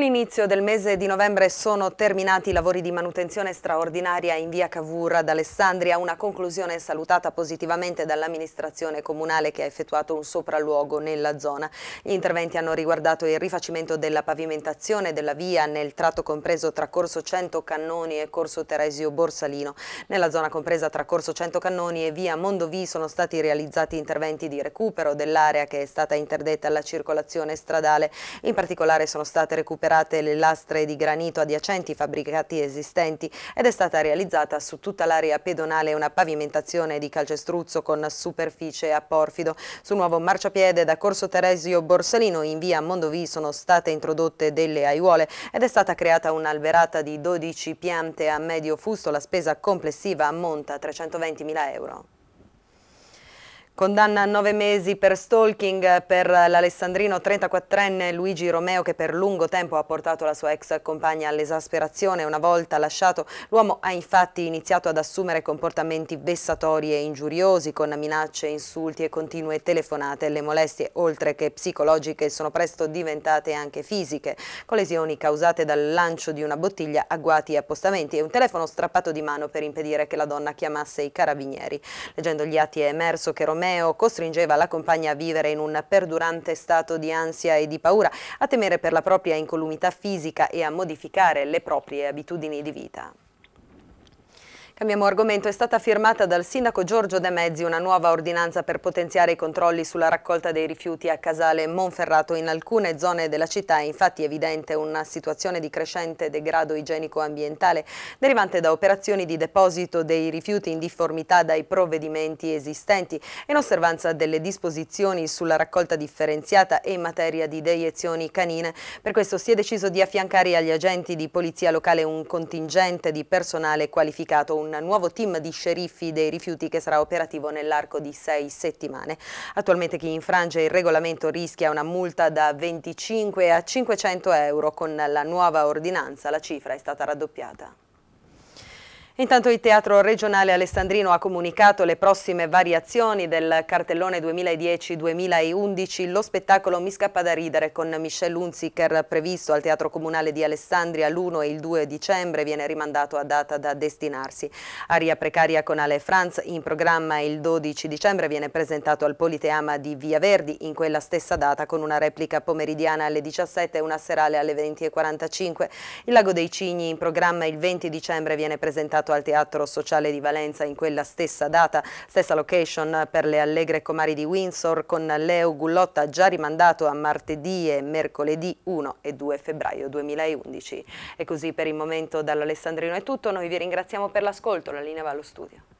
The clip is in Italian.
l'inizio del mese di novembre sono terminati i lavori di manutenzione straordinaria in via Cavour ad Alessandria, una conclusione salutata positivamente dall'amministrazione comunale che ha effettuato un sopralluogo nella zona. Gli interventi hanno riguardato il rifacimento della pavimentazione della via nel tratto compreso tra Corso 100 Cannoni e Corso Teresio Borsalino. Nella zona compresa tra Corso 100 Cannoni e via Mondovì sono stati realizzati interventi di recupero dell'area che è stata interdetta alla circolazione stradale. In particolare sono state recuperate superate le lastre di granito adiacenti ai fabbricati esistenti ed è stata realizzata su tutta l'area pedonale una pavimentazione di calcestruzzo con superficie a porfido. Sul nuovo marciapiede da Corso Teresio Borsalino in via Mondovì sono state introdotte delle aiuole ed è stata creata un'alberata di 12 piante a medio fusto. La spesa complessiva ammonta a 320 mila euro. Condanna a nove mesi per stalking per l'alessandrino 34enne Luigi Romeo che per lungo tempo ha portato la sua ex compagna all'esasperazione. Una volta lasciato, l'uomo ha infatti iniziato ad assumere comportamenti vessatori e ingiuriosi con minacce, insulti e continue telefonate. Le molestie, oltre che psicologiche, sono presto diventate anche fisiche, con lesioni causate dal lancio di una bottiglia, agguati e appostamenti e un telefono strappato di mano per impedire che la donna chiamasse i carabinieri. Leggendo gli atti è emerso che Romeo Romeo costringeva la compagna a vivere in un perdurante stato di ansia e di paura, a temere per la propria incolumità fisica e a modificare le proprie abitudini di vita. Cambiamo argomento, è stata firmata dal sindaco Giorgio De Mezzi una nuova ordinanza per potenziare i controlli sulla raccolta dei rifiuti a Casale Monferrato. In alcune zone della città è infatti evidente una situazione di crescente degrado igienico-ambientale derivante da operazioni di deposito dei rifiuti in difformità dai provvedimenti esistenti in osservanza delle disposizioni sulla raccolta differenziata e in materia di deiezioni canine. Per questo si è deciso di affiancare agli agenti di polizia locale un contingente di personale qualificato, un un nuovo team di sceriffi dei rifiuti che sarà operativo nell'arco di sei settimane. Attualmente chi infrange il regolamento rischia una multa da 25 a 500 euro. Con la nuova ordinanza la cifra è stata raddoppiata. Intanto il Teatro Regionale Alessandrino ha comunicato le prossime variazioni del cartellone 2010-2011, lo spettacolo Mi scappa da ridere con Michel Unziker previsto al Teatro Comunale di Alessandria l'1 e il 2 dicembre viene rimandato a data da destinarsi. Aria precaria con Ale Franz in programma il 12 dicembre viene presentato al Politeama di Via Verdi in quella stessa data con una replica pomeridiana alle 17 e una serale alle 20.45. Il Lago dei Cigni in programma il 20 dicembre viene presentato inaugurato al Teatro Sociale di Valenza in quella stessa data, stessa location per le Allegre Comari di Windsor con Leo Gullotta già rimandato a martedì e mercoledì 1 e 2 febbraio 2011. E così per il momento dall'Alessandrino è tutto, noi vi ringraziamo per l'ascolto, la linea va allo studio.